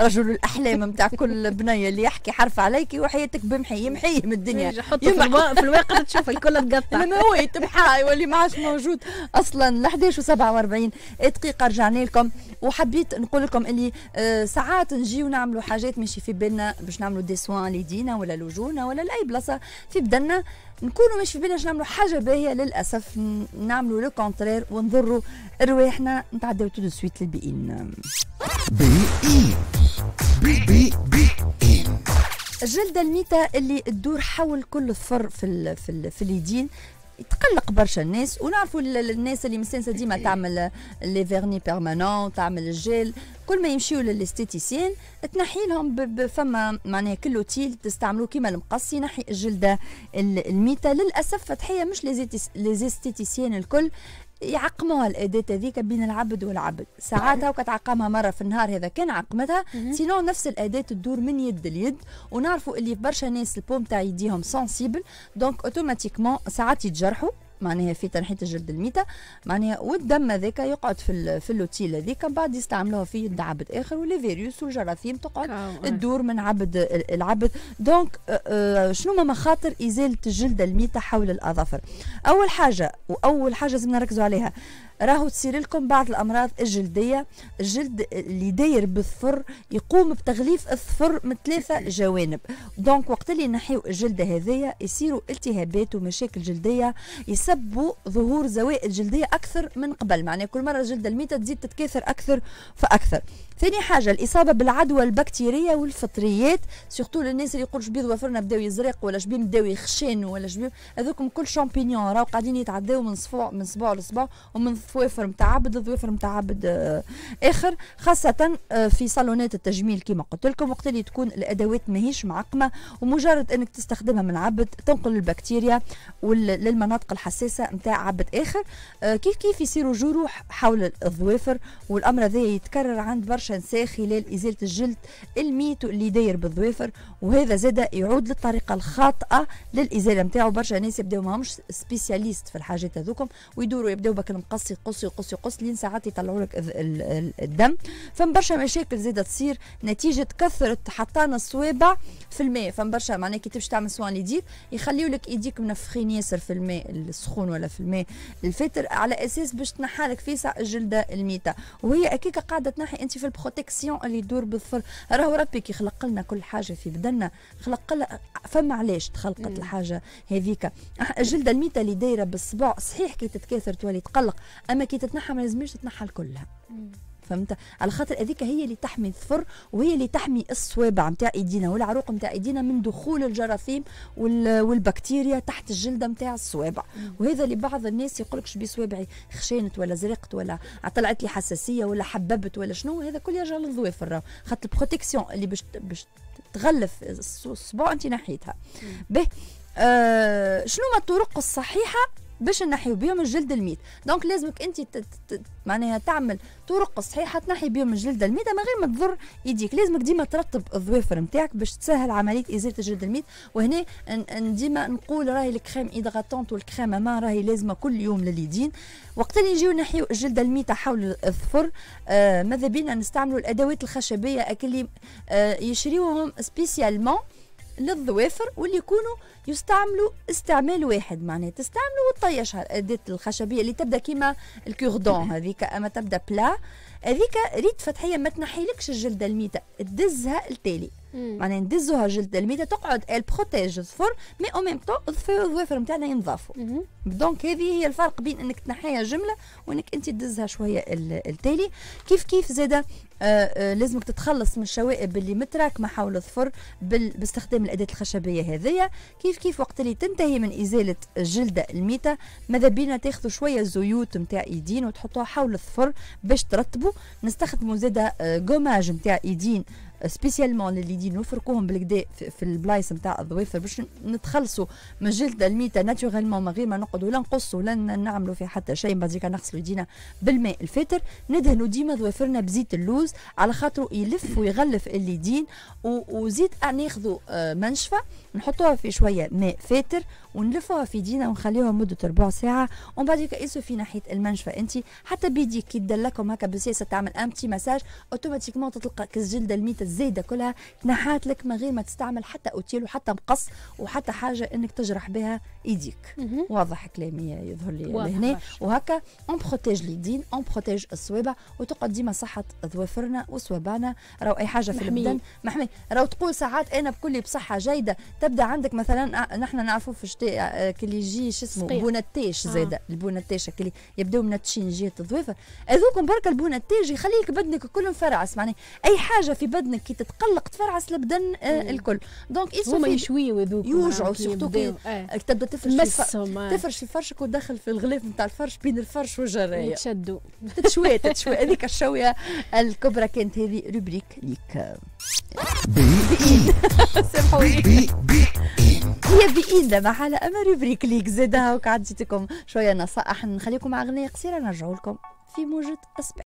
رجل الاحلام نتاع كل بنيه اللي يحكي حرف عليك وحياتك بمحي يمحيه من الدنيا يحطه في, في الواقع تشوف الكل تقطع لما هو يتمحى يولي ما عادش موجود اصلا ل 11 و47 دقيقه رجعنا لكم وحبيت نقول لكم اللي آه، ساعات نجيو نعملوا حاجات ماشي في بالنا باش نعملوا دي سوان ليدينا ولا لوجونا ولا لاي بلاصه في بدنا نكونوا مش في بالنا باش نعملوا حاجه باهيه للاسف نعملوا لو كونترير ونضروا ارواحنا نتعداو تو دو سويت للبيئين بي إي بي بي بي إن الجلدة الميتة اللي تدور حول كل الثر في الـ في, الـ في اليدين تقلق برشا الناس ونعرفوا الناس اللي مستانسه ديما إيه. تعمل لي فيرني بيرمانون تعمل الجيل كل ما يمشيو للاستيتيسيان تنحي لهم فما معناها اوتيل تستعملوه كيما المقص ينحي الجلده الميته للاسف فتحيه مش لي الكل يعقموها الاداه هذيك بين العبد والعبد ساعات هاو كتعقمها مره في النهار هذا كان عقمتها سينو نفس الاداه تدور من يد ليد ونعرفوا اللي برشا ناس البوم تاع يديهم سنسيبل دونك اوتوماتيكمون ساعات يتجرحوا معناها في تنحيه الجلد الميته معناها والدم هذاك يقعد في في اللوتيل هذيك بعد يستعملوها في يد عبد اخر ولي فيروس والجراثيم تقعد آه، تدور من عبد العبد دونك آه، آه، شنو مخاطر ازاله الجلد الميته حول الاظافر اول حاجه واول حاجه لازم نركزوا عليها راهو تصير لكم بعض الامراض الجلديه الجلد اللي داير بالصفر يقوم بتغليف الظفر من ثلاثه جوانب دونك وقت اللي نحيو الجلد هذايا يصيروا التهابات ومشاكل جلديه يسبوا ظهور زوائد جلديه اكثر من قبل معناها كل مره الجلد الميته تزيد تتكاثر اكثر فاكثر ثاني حاجه الاصابه بالعدوى البكتيريه والفطريات سورتو للناس اللي يقولوا شبيب ظفرنا بداو يزرقوا ولا شبيب بداو يخشانوا ولا شبيب هذوكم كل شامبينيون راهو قاعدين يتعداو من صفوع من صباع لصباع ومن الظوافر نتاع عبد الظوافر آه، نتاع عبد اخر خاصه آه، في صالونات التجميل كما قلت لكم وقت اللي تكون الادوات ماهيش معقمه ومجرد انك تستخدمها من عبد تنقل البكتيريا للمناطق الحساسه نتاع عبد اخر آه، كيف كيف يصيروا جروح حول الظوافر والامر هذا يتكرر عند برشا نساء خلال ازاله الجلد الميت اللي داير بالظوافر وهذا زاد يعود للطريقه الخاطئه للازاله نتاعو برشا ناس يبداو ماهمش سبيسياليست في الحاجات هذوكم ويدوروا يبداو بك المقص يقص يقص يقص لين ساعات يطلعوا لك الدم فم برشا مشاكل زاده تصير نتيجه كثره حطان الصوابع في الماء فم برشا معناها كي تمشي تعمل سوان ليديك يخليوا لك ايديك منفخين ياسر في الماء السخون ولا في الماء الفاتر على اساس باش تنحى لك فيسع الجلده الميته وهي اكيد قاعده تنحي انت في البروتكسيون اللي يدور بالظفر راهو ربي كي خلق لنا كل حاجه في بدنا خلق لنا فما علاش تخلقت الحاجه هذيك الجلده الميته اللي دايره بالصباع صحيح كي تتكاثر تولي تقلق اما كي تتنحى ما لازمش تتنحى كلها فهمت على خاطر هذيك هي اللي تحمي الظفر وهي اللي تحمي الصوابع نتاع ايدينا والعروق نتاع ايدينا من دخول الجراثيم والبكتيريا تحت الجلده نتاع الصوابع وهذا اللي بعض الناس يقول لك شبي صوابعي خشنت ولا زرقت ولا طلعت لي حساسيه ولا حببت ولا شنو هذا كل يرجع للظوافر خاطر البروتيكسيون اللي باش باش تغلف الصباع انت نحيتها به آه شنو ما الطرق الصحيحه باش نحيو بهم الجلد الميت دونك لازمك انت معناها تعمل طرق صحيحه تنحي بهم الجلد الميت من غير ما تضر يديك لازمك ديما ترطب الظوافر نتاعك باش تسهل عمليه ازاله الجلد الميت وهنا ديما نقول راهي الكريم ايدغاتونت والكريم ما راهي لازمه كل يوم لليدين وقت اللي نجيو نحيو الجلد الميت حول الظفر آه ماذا بينا نستعملوا الادوات الخشبيه اللي آه يشريوهم سبيسيالمون للظوافر واللي يكونوا يستعملوا استعمال واحد معناه تستعملوا وتطيشها الأداة الخشبية اللي تبدا كيما الكوردون هذيك أما تبدا بلا هذيك ريت فتحية ما تنحيلكش الجلدة الميتة تدزها التالي معناها ندزوها الجلدة الميتة تقعد البروتيج الظفر مي أو ميم طو الظفر نتاعنا ينظفوا دونك هذه هي الفرق بين انك تنحيها جمله وانك انت تدزها شويه التالي كيف كيف زاده آه، آه، لازمك تتخلص من الشوائب اللي متراكمه حول الظفر باستخدام الاداه الخشبيه هذيا كيف كيف وقت اللي تنتهي من ازاله الجلده الميته ماذا بينا تاخذوا شويه زيوت نتاع ايدين وتحطوها حول الظفر باش ترطبوا نستخدموا زاده آه، قماج نتاع ايدين سبيسيالمون لليدين نفركوهم بالكدا في البلايص نتاع الظوافر باش نتخلصوا من الجلده الميته ناتوريلمون من غير ما نرقدوا لا نقصوا لا نعملوا في حتى شيء بعد نغسلوا يدينا بالماء الفاتر ندهنوا ديما ظوافرنا بزيت اللوز على خاطر يلف ويغلف اليدين وزيد ناخذوا آه، منشفه نحطوها في شويه ماء فاتر ونلفوها في دينا ونخليوها مده ربع ساعه ومن بعد يسو في ناحيه المنشفه انت حتى بيديك كي تدلكهم هكا بسياسه تعمل ام تي مساج اوتوماتيكمون تطلق الجلده الميت الزايده كلها تنحات لك من غير ما تستعمل حتى اوتيل وحتى مقص وحتى حاجه انك تجرح بها ايديك واضح صح كلامية يظهر لي لهنا وهكا اون بروتيج دين اون بروتيج الصوابع وتقعد ديما صحة ظوافرنا وصوابعنا راهو أي حاجة في البدن محمي راهو تقول ساعات أنا بكلي بصحة جيدة تبدا عندك مثلا آه، نحن نعرفوا في الشتاء اللي آه، يجي شو اسمه بوناتيش زاده آه. البوناتيش اللي يبداو منتشين جهه الظوافر هذوك برك البوناتيش يخليك بدنك كله مفرعس معني اي حاجه في بدنك كي تتقلق تفرعس البدن آه الكل دونك هما يشويو هذوك يوجعوا سورتو كي آه. تبدا تفرش تفرش في فرشك ودخل في الغلاف نتاع الفرش بين الفرش والجرايه تشدوا تتشوى تتشوى هذيك الشويه الكبرى كانت هذه روبريك ليك بي اي سامحوني بي بي, بي هي بإيد لا محالة أما روبريك ليك زادها وقعدتكم شوية نصائح نخليكم مع أغنية قصيرة نرجعوا لكم في موجة أسبوع